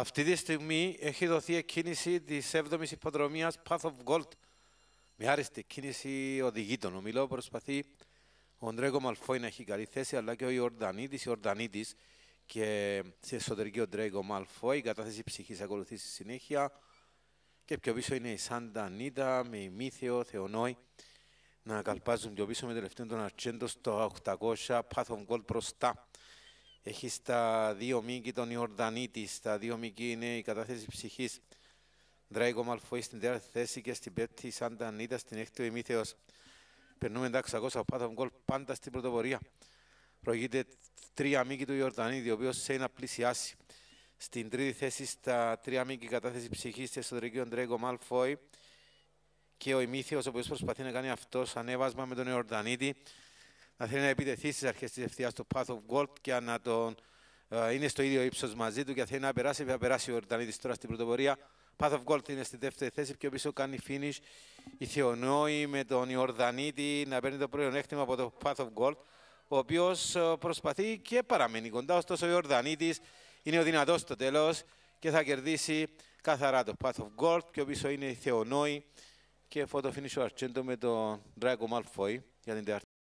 Αυτή τη στιγμή έχει δοθεί η κίνηση τη 7η υποδρομίας Path of Gold. Με άριστη κίνηση οδηγεί τον ομιλό. Προσπαθεί ο Ντρέγκο Μαλφόι να έχει καλή θέση, αλλά και ο Ιορδανίδης. Ιορδανίδης και σε εσωτερική ο Ντρέγκο Μαλφόη. Η κατάθεση ψυχής ακολουθεί στη συνέχεια. Και πιο πίσω είναι η Νίτα με η Μύθιο, Θεονόη να καλπάζουν πιο πίσω με τελευταίο τον Αρτσέντο στο 800 Path of Gold μπροστά. Έχει τα δύο μήκη τον Ιορδανίτη. Τα δύο μήκη είναι η κατάθεση ψυχής. Δράγκο Μαλφοή στην τέταρτη θέση και στην πέμπτη Σάντα στην έκτη ο ημίθεος. Περνούμε τα 600 πάθα γκολ πάντα στην πρωτοπορία. Προηγείται τρία μήκη του Ιορδανίδη, ο οποίος θέλει να πλησιάσει. Στην τρίτη θέση στα τρία μήκη κατάθεση ψυχής της εσωτερική ο Ντρέγκο Μαλφόη και ο ημίθεος, ο οποίος προσπαθεί να κάνει αυτό ανέβασμα με τον Ιορδανίδη να θέλει να επιτεθεί στις αρχές της ευθείας του Path of Gold και να τον, ε, είναι στο ίδιο ύψος μαζί του και θέλει να περάσει. Θα περάσει ο Ορτανίδη τώρα στην πρωτοπορία. Path of Gold είναι στη δεύτερη θέση. Πιο πίσω κάνει finish η Θεονόη με τον Ιορδανίτη να παίρνει το πρώτο έκτημα από το Path of Gold. Ο οποίος ε, προσπαθεί και παραμένει κοντά. Ωστόσο, ο Ιορδανίτη είναι ο δυνατός στο τέλος και θα κερδίσει καθαρά το Path of Gold. Πιο πίσω είναι η Θεονόη και φωτοφίνησε ο Αρτσέντο με τον Drago Malfoy για την